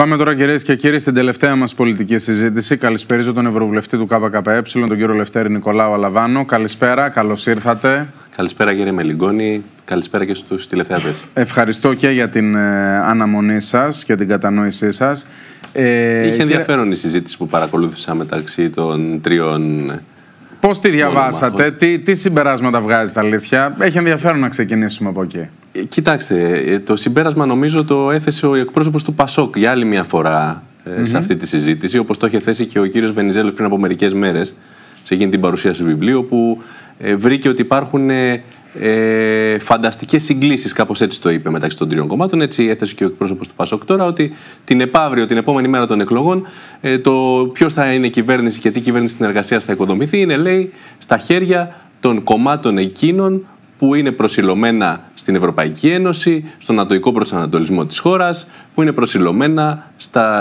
Πάμε τώρα κυρίες και κύριοι στην τελευταία μας πολιτική συζήτηση. Καλησπέριζω τον Ευρωβουλευτή του ΚΚΕ, τον κύριο Λευτέρη Νικολάου Αλαβάνο. Καλησπέρα, καλώς ήρθατε. Καλησπέρα κύριε Μελιγκόνη, καλησπέρα και στους τηλεθεατές. Ευχαριστώ και για την ε, αναμονή σας και την κατανόησή σας. Ε, Είχε ενδιαφέρον η συζήτηση που παρακολούθησα μεταξύ των τριών ε, Πώς τη διαβάσατε, τι, τι συμπεράσματα βγάζει τα αλήθεια. Έχει ενδιαφέρον να ξεκινήσουμε από εκεί. Ε, κοιτάξτε, ε, το συμπέρασμα νομίζω το έθεσε ο εκπρόσωπος του Πασόκ για άλλη μια φορά ε, σε αυτή τη συζήτηση, όπως το είχε θέσει και ο κύριος Βενιζέλος πριν από μερικές μέρες, σε εκείνη την παρουσίαση βιβλίου, που βρήκε ότι υπάρχουν ε, ε φανταστικές συγκλήσεις, κάπως έτσι το είπε μεταξύ των τριών κομμάτων. Έτσι έθεσε και ο εκπρόσωπος του Πασόκ τώρα, ότι την επαύριο, την επόμενη μέρα των εκλογών, ε, το ποιος θα είναι η κυβέρνηση και τι κυβέρνηση συνεργασία θα οικοδομηθεί, είναι λέει στα χέρια των κομμάτων εκείνων που είναι προσιλωμένα στην Ευρωπαϊκή Ένωση, στον ατοϊκό προσανατολισμό της χώρας, που είναι προσιλωμένα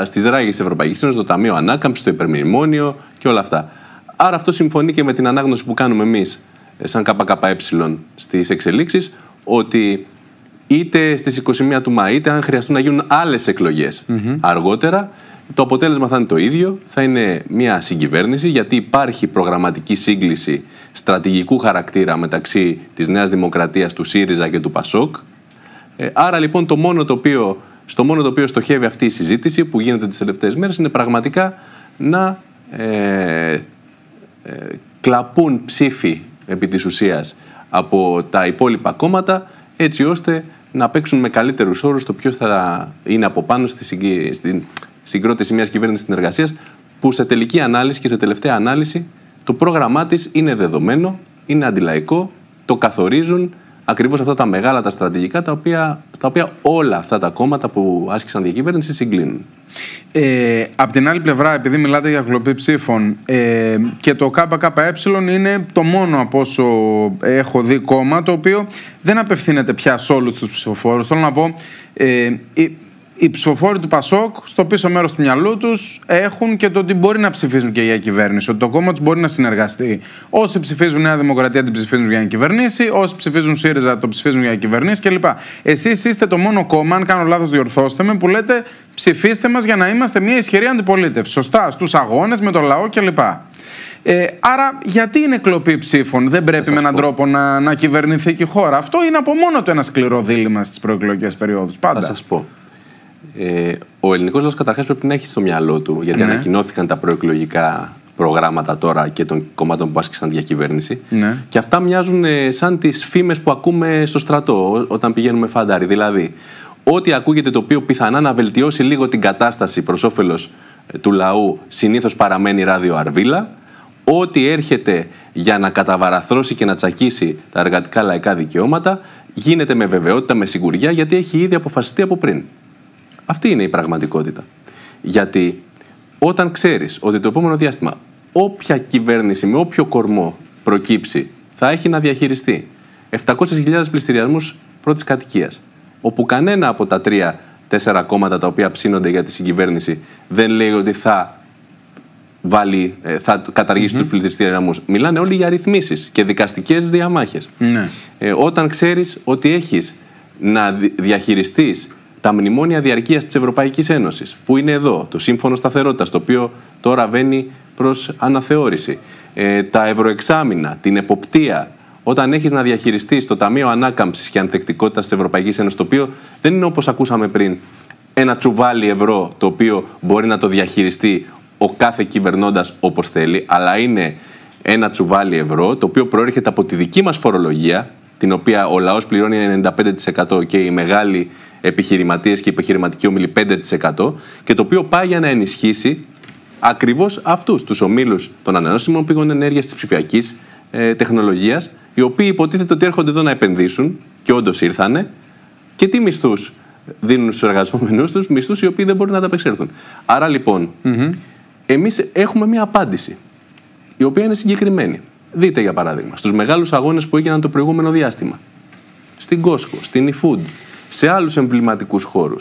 στις ράγες της Ευρωπαϊκής Ένωσης, το Ταμείο Ανάκαμψης, το Υπερμνημόνιο και όλα αυτά. Άρα αυτό συμφωνεί και με την ανάγνωση που κάνουμε εμείς, ε, σαν ΚΚΕ, στις εξελίξεις, ότι είτε στις 21 του Μαΐ, είτε αν χρειαστούν να γίνουν άλλες εκλογές αργότερα, το αποτέλεσμα θα είναι το ίδιο, θα είναι μια συγκυβέρνηση, γιατί υπάρχει προγραμματική σύγκληση στρατηγικού χαρακτήρα μεταξύ της Νέας Δημοκρατίας, του ΣΥΡΙΖΑ και του ΠΑΣΟΚ. Ε, άρα λοιπόν το μόνο το οποίο, στο μόνο το οποίο στοχεύει αυτή η συζήτηση που γίνεται τις τελευταίες μέρες είναι πραγματικά να ε, ε, κλαπούν ψήφοι επί της ουσίας από τα υπόλοιπα κόμματα έτσι ώστε να παίξουν με καλύτερους όρους το ποιος θα είναι από πάνω στη, συγκυ συγκρότηση μιας κυβέρνησης συνεργασίας, που σε τελική ανάλυση και σε τελευταία ανάλυση το πρόγραμμά της είναι δεδομένο, είναι αντιλαϊκό, το καθορίζουν ακριβώς αυτά τα μεγάλα, τα στρατηγικά, τα οποία, στα οποία όλα αυτά τα κόμματα που άσκησαν διακυβέρνηση συγκλίνουν. Ε, απ' την άλλη πλευρά, επειδή μιλάτε για κλοπή ψήφων, ε, και το ΚΚΕ είναι το μόνο από όσο έχω δει κόμμα το οποίο δεν απευθύνεται πια σε όλους τους ψηφοφόρους. Θέλω να πω, ε, οι ψηφοφόροι του Πασόκ στο πίσω μέρος του μυαλού τους έχουν και το ότι μπορεί να ψηφίζουν και για κυβέρνηση. Ότι το κόμμα τους μπορεί να συνεργαστεί. Όσοι ψηφίζουν Νέα Δημοκρατία την ψηφίζουν για να κυβερνήσει, όσοι ψηφίζουν ΣΥΡΙΖΑ το ψηφίζουν για να κυβερνήσει κλπ. Εσείς είστε το μόνο κόμμα, αν κάνω λάθος, διορθώστε με, που λέτε ψηφίστε μας για να είμαστε μια ισχυρή αντιπολίτευση. Σωστά, στους αγώνες, με το λαό κλπ. Ε, άρα, γιατί είναι κλοπή ψήφων, δεν πρέπει με έναν πω. τρόπο να, να κυβερνηθεί και η χώρα. Αυτό είναι από μόνο το ένα σκληρό δίλημα στις προεκλογικές περιόδους. Πάντα. Θα σας πω. Ε, ο ελληνικός λαός καταρχάς πρέπει να έχει στο μυαλό του, γιατί ναι. ανακοινώθηκαν τα προεκλογικά προγράμματα τώρα και των κομμάτων που άσκησαν διακυβέρνηση. Ναι. Και αυτά μοιάζουν ε, σαν τις φήμες που ακούμε στο στρατό όταν πηγαίνουμε φαντάρι. Δηλαδή, ό,τι ακούγεται το οποίο πιθανά να βελτιώσει λίγο την κατάσταση προς όφελος ε, του λαού συνήθως παραμένει ράδιο αρβίλα. Ό,τι έρχεται για να καταβαραθρώσει και να τσακίσει τα εργατικά λαϊκά δικαιώματα γίνεται με βεβαιότητα, με σιγουριά, γιατί έχει ήδη αποφασιστεί από πριν. Αυτή είναι η πραγματικότητα. Γιατί όταν ξέρεις ότι το επόμενο διάστημα όποια κυβέρνηση με όποιο κορμό προκύψει θα έχει να διαχειριστεί 700.000 πληστηριασμούς πρώτης κατοικίας, όπου κανένα από τα τρία τέσσερα κόμματα τα οποία ψήνονται για τη συγκυβέρνηση δεν λέει ότι θα βάλει, ε, θα καταργήσει mm-hmm. του Μιλάνε όλοι για αριθμίσει και δικαστικές ναι. ε, όταν ξέρεις ότι έχεις να διαχειριστείς τα μνημόνια διαρκείας της Ευρωπαϊκής Ένωσης, που είναι εδώ, το Σύμφωνο σταθερότητας το οποίο τώρα βαίνει προς αναθεώρηση, ε, τα ευρωεξάμεινα, την εποπτεία. Όταν έχεις να διαχειριστείς το Ταμείο Ανάκαμψης και Ανθεκτικότητας της Ευρωπαϊκής Ένωσης το οποίο δεν είναι όπως ακούσαμε πριν ένα τσουβάλι ευρώ το οποίο μπορεί να το διαχειριστεί ο κάθε κυβερνώντας όπως θέλει, αλλά είναι ένα τσουβάλι ευρώ το οποίο προέρχεται από τη δική μας φορολογία, την οποία ο λαός πληρώνει 95% και οι μεγάλοι επιχειρηματίες και οι επιχειρηματικοί ομίλοι 5% και το οποίο πάει για να ενισχύσει ακριβώς αυτούς τους ομίλους των ανανεώσιμων πηγών ενέργειας της ψηφιακής ε, τεχνολογίας οι οποίοι υποτίθεται ότι έρχονται εδώ να επενδύσουν και όντως ήρθανε και τι μισθούς δίνουν στους εργαζόμενους τους, μισθούς οι οποίοι δεν μπορούν να ανταπεξέλθουν. Άρα λοιπόν, mm εμείς έχουμε μια απάντηση η οποία είναι συγκεκριμένη. Δείτε για παράδειγμα στους μεγάλους αγώνες που έγιναν το προηγούμενο διάστημα. Στην Κόσκο, στην eFood, σε άλλους εμβληματικούς χώρους.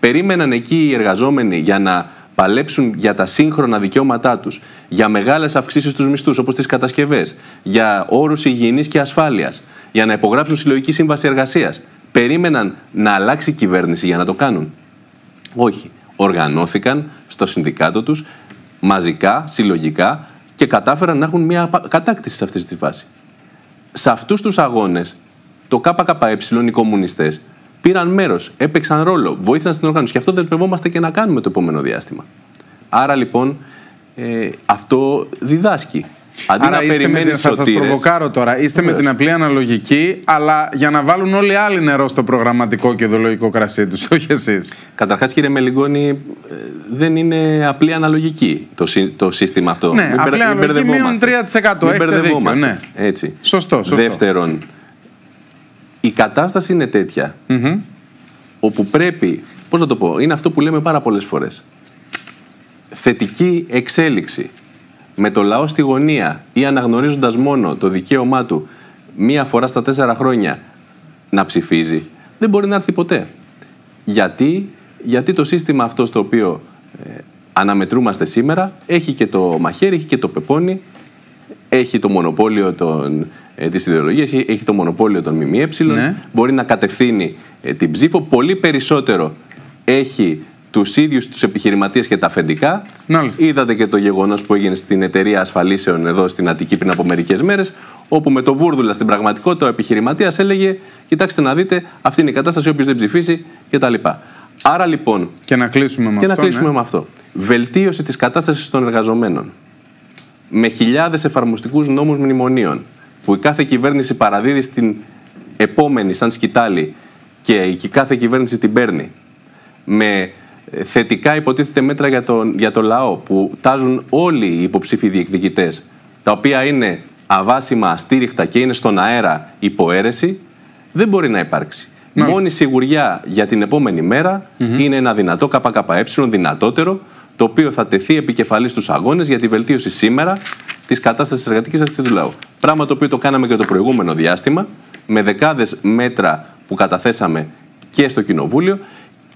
Περίμεναν εκεί οι εργαζόμενοι για να παλέψουν για τα σύγχρονα δικαιώματά τους, για μεγάλες αυξήσεις στους μισθούς όπως τις κατασκευές, για όρους υγιεινής και ασφάλειας, για να υπογράψουν συλλογική σύμβαση εργασίας. Περίμεναν να αλλάξει η κυβέρνηση για να το κάνουν. Όχι. Οργανώθηκαν στο συνδικάτο τους μαζικά, συλλογικά, και κατάφεραν να έχουν μια κατάκτηση σε αυτή τη φάση. Σε αυτούς τους αγώνες, το ΚΚΕ, οι κομμουνιστές, πήραν μέρος, έπαιξαν ρόλο, βοήθησαν στην οργάνωση. Και αυτό δεσμευόμαστε και να κάνουμε το επόμενο διάστημα. Άρα λοιπόν, ε, αυτό διδάσκει. Αντί Άρα να περιμένεις Θα σας προβοκάρω τώρα. Είστε με την απλή αναλογική, αλλά για να βάλουν όλοι άλλοι νερό στο προγραμματικό και ιδεολογικό κρασί τους, όχι εσείς. Καταρχάς, κύριε Μελιγκόνη, ε, δεν είναι απλή αναλογική το, το σύστημα αυτό. Ναι, μην απλή αναλογική μείον 3%. Μην μπερδευόμαστε. Ναι. Έτσι. Σωστό, σωστό. Δεύτερον, η κατάσταση είναι τέτοια, όπου πρέπει, πώς να το πω, είναι αυτό που λέμε πάρα πολλές φορές. Θετική εξέλιξη με το λαό στη γωνία ή αναγνωρίζοντας μόνο το δικαίωμά του μία φορά στα τέσσερα χρόνια να ψηφίζει, δεν μπορεί να έρθει ποτέ. Γιατί, γιατί το σύστημα αυτό στο οποίο ε, αναμετρούμαστε σήμερα έχει και το μαχαίρι, έχει και το πεπόνι, έχει το μονοπόλιο των, ε, της ιδεολογίας, έχει το μονοπόλιο των ΜΜΕ, ναι. μπορεί να κατευθύνει ε, την ψήφο, πολύ περισσότερο έχει τους ίδιους τους επιχειρηματίες και τα αφεντικά. Είδατε και το γεγονός που έγινε στην εταιρεία ασφαλίσεων εδώ στην Αττική πριν από μερικές μέρες, όπου με το βούρδουλα στην πραγματικότητα ο επιχειρηματίας έλεγε: Κοιτάξτε να δείτε, αυτή είναι η κατάσταση, όποιος δεν ψηφίσει κτλ. Άρα λοιπόν. Και να κλείσουμε με, και αυτό, να κλείσουμε ναι. με αυτό. Βελτίωση της κατάστασης των εργαζομένων. Με χιλιάδες εφαρμοστικούς νόμους μνημονίων, που η κάθε κυβέρνηση παραδίδει στην επόμενη σαν σκητάλη και η κάθε κυβέρνηση την παίρνει. Με θετικά υποτίθεται μέτρα για, τον, για το λαό που τάζουν όλοι οι υποψήφοι διεκδικητές, τα οποία είναι αβάσιμα, αστήριχτα και είναι στον αέρα υποαίρεση, δεν μπορεί να υπάρξει. Μόνη σιγουριά για την επόμενη είναι ένα δυνατό ΚΚΕ, δυνατότερο, το οποίο θα τεθεί επικεφαλής στους αγώνες για τη βελτίωση σήμερα της κατάστασης της εργατικής αρχή του λαού. Πράγμα το οποίο το κάναμε και το προηγούμενο διάστημα, με δεκάδες μέτρα που καταθέσαμε και στο Κοινοβούλιο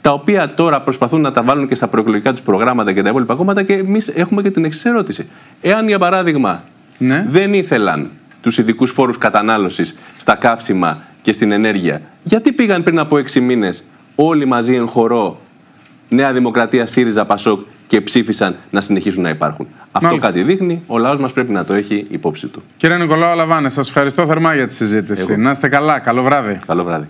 τα οποία τώρα προσπαθούν να τα βάλουν και στα προεκλογικά τους προγράμματα και τα υπόλοιπα κόμματα. Και εμείς έχουμε και την εξής ερώτηση. Εάν, για παράδειγμα, ναι. δεν ήθελαν τους ειδικούς φόρους κατανάλωσης στα καύσιμα και στην ενέργεια, γιατί πήγαν πριν από έξι μήνες όλοι μαζί εν χορό Νέα Δημοκρατία, ΣΥΡΙΖΑ, ΠΑΣΟΚ και ψήφισαν να συνεχίσουν να υπάρχουν. Αυτό κάτι δείχνει. Ο λαός μας πρέπει να το έχει υπόψη του. Κύριε Νικολάου Αλαβάνες, σας ευχαριστώ θερμά για τη συζήτηση. Να είστε καλά. Καλό βράδυ. Καλό βράδυ.